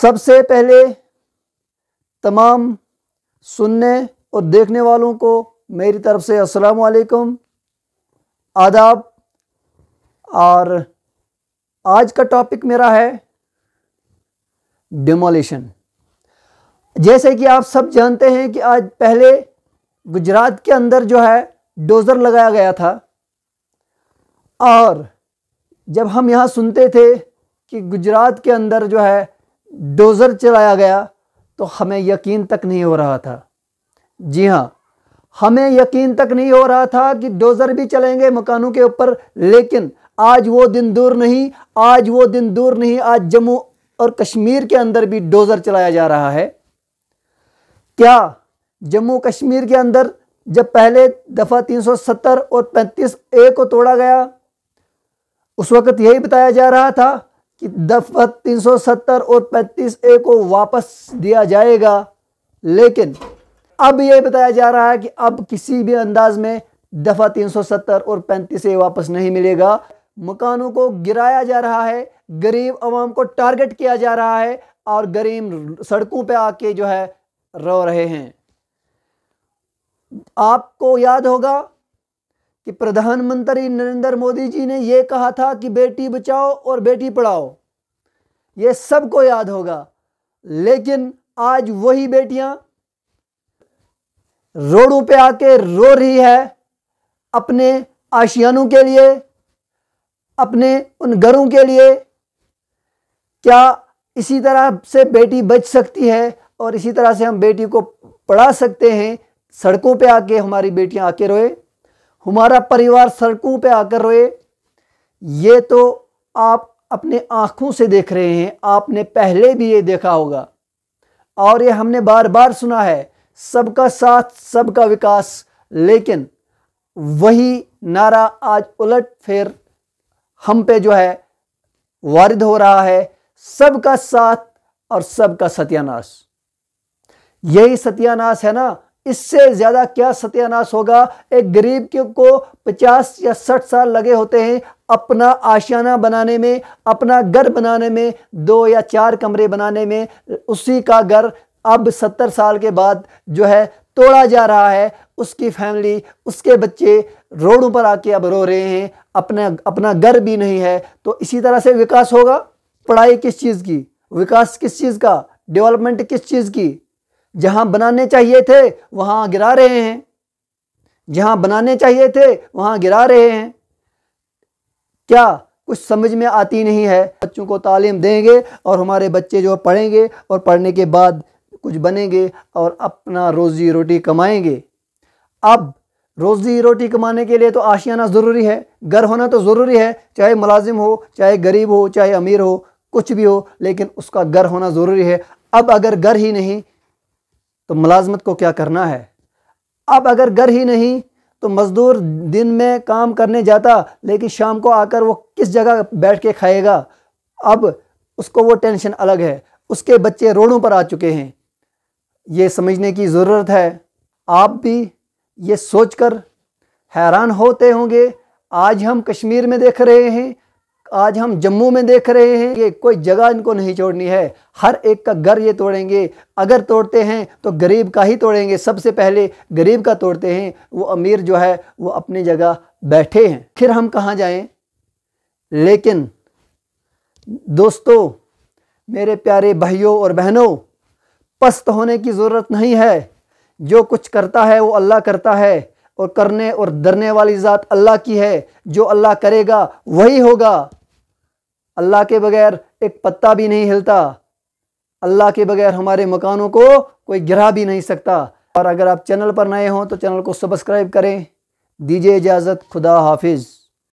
सबसे पहले तमाम सुनने और देखने वालों को मेरी तरफ से अस्सलाम वालेकुम आदाब और आज का टॉपिक मेरा है डिमोलिशन जैसे कि आप सब जानते हैं कि आज पहले गुजरात के अंदर जो है डोज़र लगाया गया था और जब हम यहाँ सुनते थे कि गुजरात के अंदर जो है डोज़र चलाया गया तो हमें यकीन तक नहीं हो रहा था जी हाँ हमें यकीन तक नहीं हो रहा था कि डोज़र भी चलेंगे मकानों के ऊपर लेकिन आज वो दिन दूर नहीं आज वो दिन दूर नहीं आज जम्मू और कश्मीर के अंदर भी डोज़र चलाया जा रहा है क्या जम्मू कश्मीर के अंदर जब पहले दफ़ा 370 और 35 ए को तोड़ा गया उस वक़्त यही बताया जा रहा था कि दफा 370 और 35 ए को वापस दिया जाएगा लेकिन अब यह बताया जा रहा है कि अब किसी भी अंदाज में दफा 370 और 35 ए वापस नहीं मिलेगा मकानों को गिराया जा रहा है गरीब आवाम को टारगेट किया जा रहा है और गरीब सड़कों पे आके जो है रो रहे हैं आपको याद होगा कि प्रधानमंत्री नरेंद्र मोदी जी ने यह कहा था कि बेटी बचाओ और बेटी पढ़ाओ यह सबको याद होगा लेकिन आज वही बेटियां रोडों पे आके रो रही है अपने आशियानों के लिए अपने उन घरों के लिए क्या इसी तरह से बेटी बच सकती है और इसी तरह से हम बेटी को पढ़ा सकते हैं सड़कों पे आके हमारी बेटियां आके रोए हमारा परिवार सड़कों पे आकर रोए ये तो आप अपने आँखों से देख रहे हैं आपने पहले भी ये देखा होगा और ये हमने बार बार सुना है सबका साथ सबका विकास लेकिन वही नारा आज उलट फेर हम पे जो है वारिद हो रहा है सबका साथ और सबका सत्यानाश यही सत्यानाश है ना इससे ज़्यादा क्या सत्यानाश होगा एक गरीब को 50 या 60 साल लगे होते हैं अपना आशियाना बनाने में अपना घर बनाने में दो या चार कमरे बनाने में उसी का घर अब 70 साल के बाद जो है तोड़ा जा रहा है उसकी फैमिली उसके बच्चे रोडों पर आके अब रो रहे हैं अपना अपना घर भी नहीं है तो इसी तरह से विकास होगा पढ़ाई किस चीज़ की विकास किस चीज़ का डेवलपमेंट किस चीज़ की जहां बनाने चाहिए थे वहां गिरा रहे हैं जहां बनाने चाहिए थे वहां गिरा रहे हैं क्या कुछ समझ में आती नहीं है बच्चों को तालीम देंगे और हमारे बच्चे जो पढ़ेंगे और पढ़ने के बाद कुछ बनेंगे और अपना रोज़ी रोटी कमाएंगे अब रोज़ी रोटी कमाने के लिए तो आशियाना ज़रूरी है घर होना तो ज़रूरी है चाहे मुलाजिम हो चाहे गरीब हो चाहे अमीर हो कुछ भी हो लेकिन उसका घर होना ज़रूरी है अब अगर घर ही नहीं तो मुलाजमत को क्या करना है अब अगर घर ही नहीं तो मज़दूर दिन में काम करने जाता लेकिन शाम को आकर वो किस जगह बैठ के खाएगा अब उसको वो टेंशन अलग है उसके बच्चे रोडों पर आ चुके हैं ये समझने की ज़रूरत है आप भी ये सोचकर हैरान होते होंगे आज हम कश्मीर में देख रहे हैं आज हम जम्मू में देख रहे हैं ये कोई जगह इनको नहीं छोड़नी है हर एक का घर ये तोड़ेंगे अगर तोड़ते हैं तो गरीब का ही तोड़ेंगे सबसे पहले गरीब का तोड़ते हैं वो अमीर जो है वो अपनी जगह बैठे हैं फिर हम कहाँ जाएं लेकिन दोस्तों मेरे प्यारे भाइयों और बहनों पस्त होने की ज़रूरत नहीं है जो कुछ करता है वो अल्लाह करता है और करने और डरने वाली ज़ात अल्लाह की है जो अल्लाह करेगा वही होगा अल्लाह के बगैर एक पत्ता भी नहीं हिलता अल्लाह के बगैर हमारे मकानों को कोई गिरा भी नहीं सकता और अगर आप चैनल पर नए हों तो चैनल को सब्सक्राइब करें दीजिए इजाज़त खुदा हाफिज़